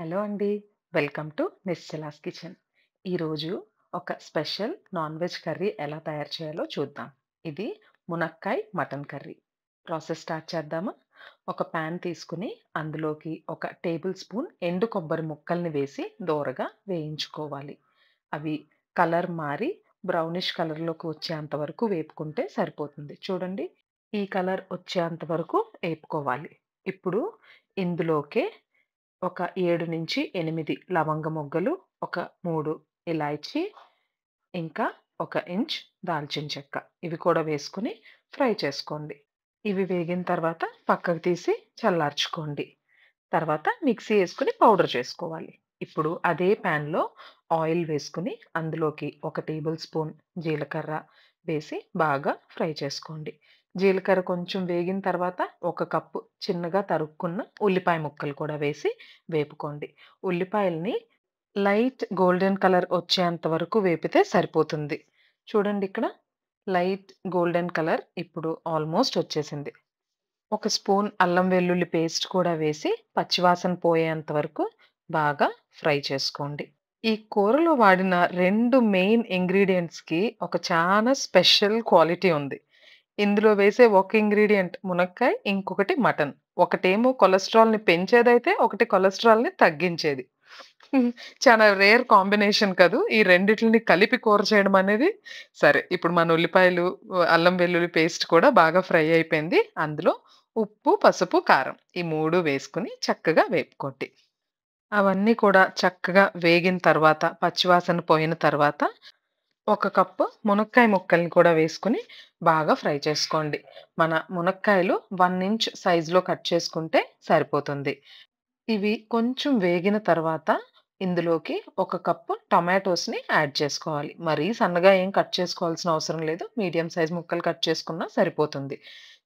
Hello అండి welcome to నిశ్చలాస్ kitchen ఈరోజు ఒక స్పెషల్ నాన్ వెజ్ కర్రీ ఎలా తయారు చేయాలో చూద్దాం ఇది మునక్కాయ్ మటన్ కర్రీ ప్రాసెస్ స్టార్ట్ చేద్దామా ఒక ప్యాన్ తీసుకుని అందులోకి ఒక టేబుల్ స్పూన్ ఎండు కొబ్బరి ముక్కల్ని వేసి దోరగా వేయించుకోవాలి అవి కలర్ మారి బ్రౌనిష్ కలర్లోకి వచ్చేంత వరకు వేపుకుంటే సరిపోతుంది చూడండి ఈ కలర్ వచ్చేంత వరకు వేపుకోవాలి ఇప్పుడు ఇందులోకే ఒక ఏడు నుంచి ఎనిమిది లవంగ మొగ్గలు ఒక మూడు ఇలాచి ఇంకా ఒక ఇంచ్ దాల్చిన చెక్క ఇవి కూడా వేసుకుని ఫ్రై చేసుకోండి ఇవి వేగిన తర్వాత పక్కకు తీసి చల్లార్చుకోండి తర్వాత మిక్సీ వేసుకుని పౌడర్ చేసుకోవాలి ఇప్పుడు అదే ప్యాన్లో ఆయిల్ వేసుకుని అందులోకి ఒక టేబుల్ స్పూన్ జీలకర్ర వేసి బాగా ఫ్రై చేసుకోండి జీలకర్ర కొంచెం వేగిన తర్వాత ఒక కప్పు చిన్నగా తరుక్కున్న ఉల్లిపాయ ముక్కలు కూడా వేసి వేపుకోండి ఉల్లిపాయల్ని లైట్ గోల్డెన్ కలర్ వచ్చేంత వరకు వేపితే సరిపోతుంది చూడండి ఇక్కడ లైట్ గోల్డెన్ కలర్ ఇప్పుడు ఆల్మోస్ట్ వచ్చేసింది ఒక స్పూన్ అల్లం వెల్లుల్లి పేస్ట్ కూడా వేసి పచ్చివాసన పోయేంత వరకు బాగా ఫ్రై చేసుకోండి ఈ కూరలో వాడిన రెండు మెయిన్ ఇంగ్రీడియంట్స్కి ఒక చాలా స్పెషల్ క్వాలిటీ ఉంది ఇందులో వేసే ఒక ఇంగ్రీడియంట్ మునక్కాయ ఇంకొకటి మటన్ ఒకటేమో కొలెస్ట్రాల్ని పెంచేదైతే ఒకటి కొలెస్ట్రాల్ని తగ్గించేది చాలా రేర్ కాంబినేషన్ కదూ ఈ రెండిటిని కలిపి కూర చేయడం అనేది సరే ఇప్పుడు మన ఉల్లిపాయలు అల్లం వెల్లుల్లి పేస్ట్ కూడా బాగా ఫ్రై అయిపోయింది అందులో ఉప్పు పసుపు కారం ఈ మూడు వేసుకుని చక్కగా వేపుకోండి అవన్నీ కూడా చక్కగా వేగిన తర్వాత పచ్చివాసన పోయిన తర్వాత ఒక కప్పు మునక్కాయ ముక్కల్ని కూడా వేసుకుని బాగా ఫ్రై చేసుకోండి మన మునక్కాయలు వన్ ఇంచ్ సైజులో కట్ చేసుకుంటే సరిపోతుంది ఇవి కొంచెం వేగిన తర్వాత ఇందులోకి ఒక కప్పు టొమాటోస్ని యాడ్ చేసుకోవాలి మరీ సన్నగా ఏం కట్ చేసుకోవాల్సిన అవసరం లేదు మీడియం సైజ్ ముక్కలు కట్ చేసుకున్నా సరిపోతుంది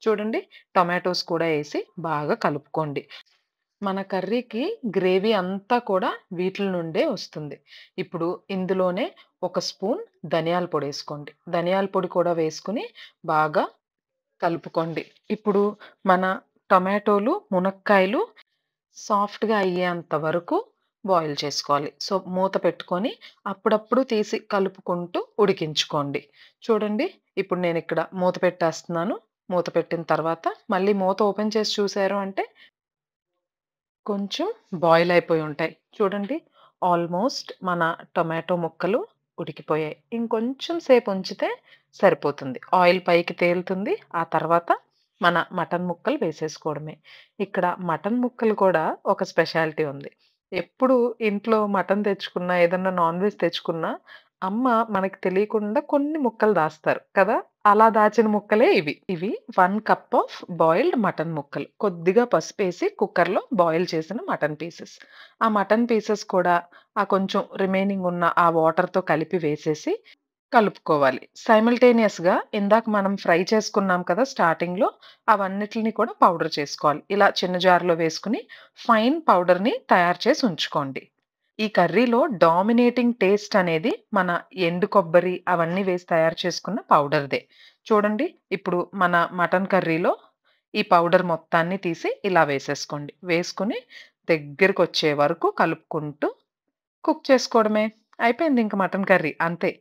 చూడండి టొమాటోస్ కూడా వేసి బాగా కలుపుకోండి మన కర్రీకి గ్రేవీ అంతా కూడా వీటిల నుండే వస్తుంది ఇప్పుడు ఇందులోనే ఒక స్పూన్ ధనియాల పొడి వేసుకోండి ధనియాల పొడి కూడా వేసుకుని బాగా కలుపుకోండి ఇప్పుడు మన టమాటోలు మునక్కాయలు సాఫ్ట్గా అయ్యేంత వరకు బాయిల్ చేసుకోవాలి సో మూత పెట్టుకొని అప్పుడప్పుడు తీసి కలుపుకుంటూ ఉడికించుకోండి చూడండి ఇప్పుడు నేను ఇక్కడ మూత పెట్టేస్తున్నాను మూత పెట్టిన తర్వాత మళ్ళీ మూత ఓపెన్ చేసి చూసారు అంటే కొంచెం బాయిల్ అయిపోయి ఉంటాయి చూడండి ఆల్మోస్ట్ మన టొమాటో ముక్కలు ఉడికిపోయాయి ఇంకొంచెం సేపు ఉంచితే సరిపోతుంది ఆయిల్ పైకి తేలుతుంది ఆ తర్వాత మన మటన్ ముక్కలు వేసేసుకోవడమే ఇక్కడ మటన్ ముక్కలు కూడా ఒక స్పెషాలిటీ ఉంది ఎప్పుడు ఇంట్లో మటన్ తెచ్చుకున్నా ఏదన్నా నాన్ వెజ్ తెచ్చుకున్నా అమ్మ మనకి తెలియకుండా కొన్ని ముక్కలు దాస్తారు కదా అలా దాచిన ముక్కలే ఇవి ఇవి one cup of boiled mutton ముక్కలు కొద్దిగా పసుపు వేసి కుక్కర్లో బాయిల్ చేసిన మటన్ పీసెస్ ఆ మటన్ పీసెస్ కూడా ఆ కొంచెం రిమైనింగ్ ఉన్న ఆ వాటర్తో కలిపి వేసేసి కలుపుకోవాలి సైమల్టేనియస్గా ఇందాక మనం ఫ్రై చేసుకున్నాం కదా స్టార్టింగ్లో అవన్నిటిని కూడా పౌడర్ చేసుకోవాలి ఇలా చిన్న జార్లో వేసుకుని ఫైన్ పౌడర్ని తయారు చేసి ఉంచుకోండి ఈ కర్రీలో డామినేటింగ్ టేస్ట్ అనేది మన ఎండు కొబ్బరి అవన్నీ వేసి తయారు చేసుకున్న పౌడర్దే చూడండి ఇప్పుడు మన మటన్ కర్రీలో ఈ పౌడర్ మొత్తాన్ని తీసి ఇలా వేసేసుకోండి వేసుకుని దగ్గరకు వచ్చే వరకు కలుపుకుంటూ కుక్ చేసుకోవడమే అయిపోయింది ఇంక మటన్ కర్రీ అంతే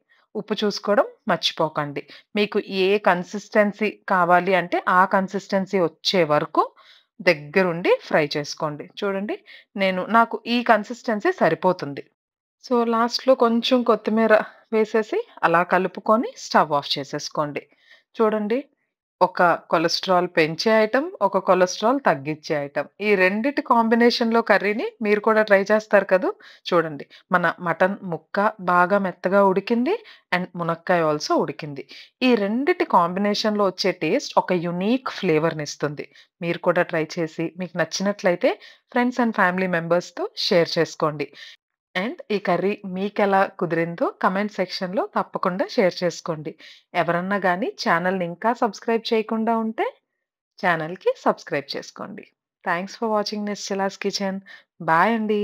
ఉప్పు చూసుకోవడం మర్చిపోకండి మీకు ఏ కన్సిస్టెన్సీ కావాలి అంటే ఆ కన్సిస్టెన్సీ వచ్చే వరకు దగ్గరుండి ఫ్రై చేసుకోండి చూడండి నేను నాకు ఈ కన్సిస్టెన్సీ సరిపోతుంది సో లాస్ట్లో కొంచెం కొత్తిమీర వేసేసి అలా కలుపుకొని స్టవ్ ఆఫ్ చేసేసుకోండి చూడండి ఒక కొలెస్ట్రాల్ పెంచే ఐటమ్ ఒక కొలెస్ట్రాల్ తగ్గించే ఐటమ్ ఈ రెండిటి కాంబినేషన్లో కర్రీని మీరు కూడా ట్రై చేస్తారు కదా చూడండి మన మటన్ ముక్క బాగా మెత్తగా ఉడికింది అండ్ మునక్కాయ ఆల్సో ఉడికింది ఈ రెండిటి కాంబినేషన్లో వచ్చే టేస్ట్ ఒక యునీక్ ఫ్లేవర్ని ఇస్తుంది మీరు కూడా ట్రై చేసి మీకు నచ్చినట్లయితే ఫ్రెండ్స్ అండ్ ఫ్యామిలీ మెంబర్స్తో షేర్ చేసుకోండి అండ్ ఈ కర్రీ మీకెలా కుదిరిందో కమెంట్ సెక్షన్‌లో తప్పకుండా షేర్ చేసుకోండి. ఎవరన్నా కానీ ఛానల్ని ఇంకా సబ్స్క్రైబ్ చేయకుండా ఉంటే ఛానల్కి సబ్స్క్రైబ్ చేసుకోండి. Thanks for watching Nischala's kitchen. Bye అండి.